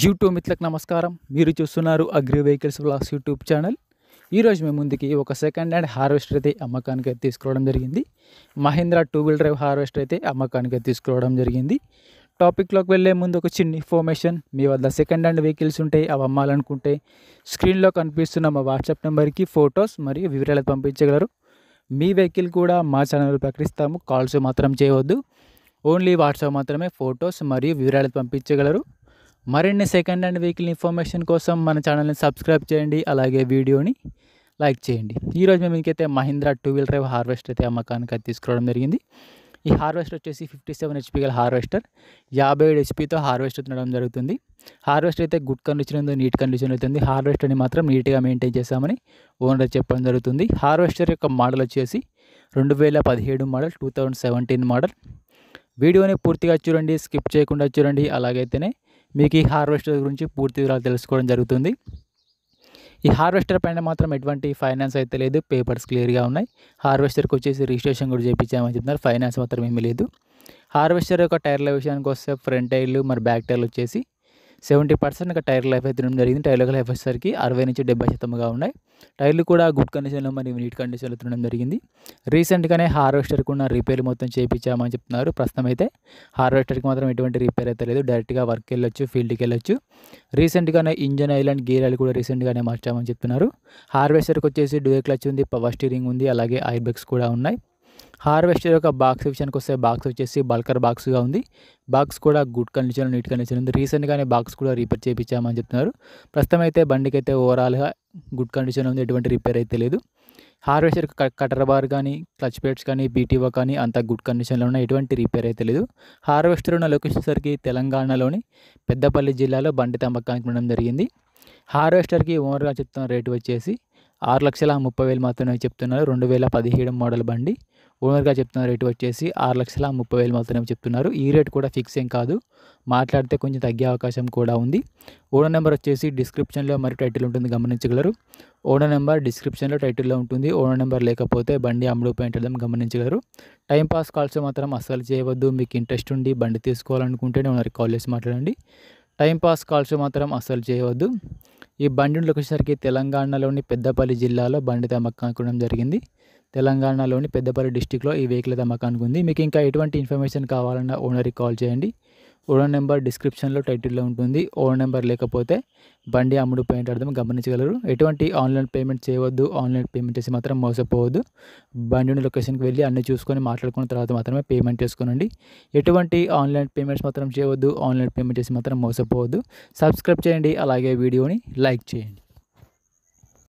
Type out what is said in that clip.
YouTube మిత్రులకు నమస్కారం మీరు చూస్తున్నారు agri vehicles blogs YouTube channel ఈరోజు మేము ముందుకి ఒక సెకండ్ హ్యాండ్ హార్వెస్టర్ అయితే అమ్మకానికి అయితే తీసుకురావడం జరిగింది Mahindra two wheel drive harvester అయితే అమ్మకానికి అయితే తీసుకురావడం జరిగింది టాపిక్లోకి వెళ్ళే ముందు ఒక చిన్న ఇన్ఫర్మేషన్ మీ వద్ద సెకండ్ హ్యాండ్ వెహికల్స్ ఉంటాయి అవి అమ్మాలనుకుంటే స్క్రీన్లో కనిపిస్తున్న మా వాట్సాప్ నెంబర్కి ఫొటోస్ మరియు వివరాలు పంపించగలరు మీ వెహికల్ కూడా మా ఛానల్ ప్రకటిస్తాము కాల్స్ మాత్రం చేయవద్దు ఓన్లీ వాట్సాప్ మాత్రమే ఫొటోస్ మరియు వివరాలు పంపించగలరు మరిన్ని సెకండ్ హ్యాండ్ వెహికల్ ఇన్ఫర్మేషన్ కోసం మన ఛానల్ని సబ్స్క్రైబ్ చేయండి అలాగే వీడియోని లైక్ చేయండి ఈరోజు మేము ఇంకైతే Mahindra two wheel drive harvester అయితే అమ్మకానికి అది తీసుకురావడం జరిగింది ఈ హార్వెస్టర్ వచ్చేసి ఫిఫ్టీ సెవెన్ హెచ్పీ గల హార్వెస్టర్ యాభై ఏడు హెచ్పీతో హార్వెస్టర్ తినడం జరుగుతుంది హార్వెస్టర్ అయితే గుడ్ కండిషన్ ఉందో నీట్ కండిషన్ అవుతుంది హార్వెస్టర్ని మాత్రం నీట్గా మెయింటైన్ చేస్తామని ఓనర్ చెప్పడం జరుగుతుంది హార్వెస్టర్ యొక్క మోడల్ వచ్చేసి రెండు వేల పదిహేడు model two thousand seventeen model వీడియోని పూర్తిగా చూడండి స్కిప్ చేయకుండా చూడండి అలాగైతేనే మీకు ఈ హార్వెస్టర్ గురించి పూర్తి వివరాలు తెలుసుకోవడం జరుగుతుంది ఈ హార్వెస్టర్ పైన మాత్రం ఎటువంటి ఫైనాన్స్ అయితే లేదు పేపర్స్ క్లియర్గా ఉన్నాయి హార్వెస్టర్కి వచ్చేసి రిజిస్ట్రేషన్ కూడా చేయించామని చెప్తున్నారు ఫైనాన్స్ మాత్రం ఏమీ లేదు హార్వెస్టర్ యొక్క టైర్ల విషయానికి వస్తే ఫ్రంట్ టైర్లు మరి బ్యాక్ టైర్లు వచ్చేసి సెవెంటీ పర్సెంట్ ఇంకా టైర్ లైఫ్ అయితే జరిగింది టైర్ల లైఫ్ వచ్చేసరికి అరవై నుంచి డెబ్బై శాతంగా ఉన్నాయి టైర్లు కూడా గుడ్ కండిషన్లో మరియు నీట్ కండిషన్లో తినడం జరిగింది రీసెంట్గానే హార్వెస్టర్కి ఉన్న రిపేర్ మొత్తం చేయించామని చెప్తున్నారు ప్రస్తుతం అయితే హార్వెస్టర్కి మాత్రం ఎటువంటి రిపేర్ అయితే లేదు డైరెక్ట్గా వర్క్ వెళ్ళొచ్చు ఫీల్డ్కి వెళ్ళొచ్చు రీసెంట్గానే ఇంజన్ ఆయిల్ అండ్ గీరాలు కూడా రీసెంట్గానే మార్చామని చెప్తున్నారు హార్వెస్టర్కి వచ్చేసి డ్యూ క్లచ్ ఉంది పవర్ స్టీరింగ్ ఉంది అలాగే ఐబ్యాగ్స్ కూడా ఉన్నాయి హార్వెస్టర్ యొక్క బాక్స్ విషయానికి వస్తే బాక్స్ వచ్చేసి బల్కర్ బాక్స్గా ఉంది బాక్స్ కూడా గుడ్ కండిషన్లో నీట్ కండిషన్ ఉంది రీసెంట్గానే బాక్స్ కూడా రిపేర్ చేయించామని చెప్తున్నారు ప్రస్తుతం అయితే బండికి అయితే ఓవరాల్గా గుడ్ కండిషన్ ఉంది ఎటువంటి రిపేర్ అయితే లేదు హార్వెస్టర్ కటర్ బార్ కానీ క్లచ్ ప్లేట్స్ కానీ బీటీఓ కానీ అంత గుడ్ కండిషన్లో ఉన్న ఎటువంటి రిపేర్ అయితే లేదు హార్వెస్టర్ ఉన్న లొకేషన్ సరికి తెలంగాణలోని పెద్దపల్లి జిల్లాలో బండి తమ్మకానికి ఉండడం జరిగింది హార్వెస్టర్కి ఓనర్గా చెప్తున్న రేటు వచ్చేసి ఆరు లక్షల ముప్పై వేలు మాత్రమే చెప్తున్నారు రెండు వేల పదిహేడు మోడల్ బండి ఓనర్గా చెప్తున్న రేటు వచ్చేసి ఆరు లక్షల ముప్పై వేలు మాత్రమే చెప్తున్నారు ఈ రేట్ కూడా ఫిక్స్ ఏం కాదు మాట్లాడితే కొంచెం తగ్గే అవకాశం కూడా ఉంది ఓనర్ నెంబర్ వచ్చేసి డిస్క్రిప్షన్లో మరి టైటిల్ ఉంటుంది గమనించగలరు ఓనర్ నెంబర్ డిస్క్రిప్షన్లో టైటిల్లో ఉంటుంది ఓనర్ నెంబర్ లేకపోతే బండి అమ్ముడుపోయింటడం గమనించగలరు టైంపాస్ కాల్స్ మాత్రం అస్సలు చేయవద్దు మీకు ఇంట్రెస్ట్ ఉండి బండి తీసుకోవాలనుకుంటేనే ఓనర్కి కాల్ చేసి మాట్లాడండి టైంపాస్ కాల్స్ మాత్రం అస్సలు చేయవద్దు ఈ బండిలోకి వచ్చేసరికి తెలంగాణలోని పెద్దపల్లి జిల్లాలో బండి తమ్మకం అనుకోవడం జరిగింది తెలంగాణలోని పెద్దపల్లి డిస్టిక్లో ఈ వెహికల్ తమ్మకానికి అనుకుంది మీకు ఇంకా ఎటువంటి ఇన్ఫర్మేషన్ కావాలన్నా ఓనర్కి కాల్ చేయండి ఓనర్ నెంబర్ డిస్క్రిప్షన్లో టైటిల్లో ఉంటుంది ఓనర్ నెంబర్ లేకపోతే బండి అమ్ముడుపోయిన అర్థం గమనించగలరు ఎటువంటి ఆన్లైన్ పేమెంట్ చేయవద్దు ఆన్లైన్ పేమెంట్ చేసి మాత్రం మోసపోవద్దు బండి ఉన్న లొకేషన్కి వెళ్ళి అన్ని చూసుకొని మాట్లాడుకున్న తర్వాత మాత్రమే పేమెంట్ చేసుకోనండి ఎటువంటి ఆన్లైన్ పేమెంట్స్ మాత్రం చేయవద్దు ఆన్లైన్ పేమెంట్ చేసి మాత్రం మోసపోవద్దు సబ్స్క్రైబ్ చేయండి అలాగే వీడియోని లైక్ చేయండి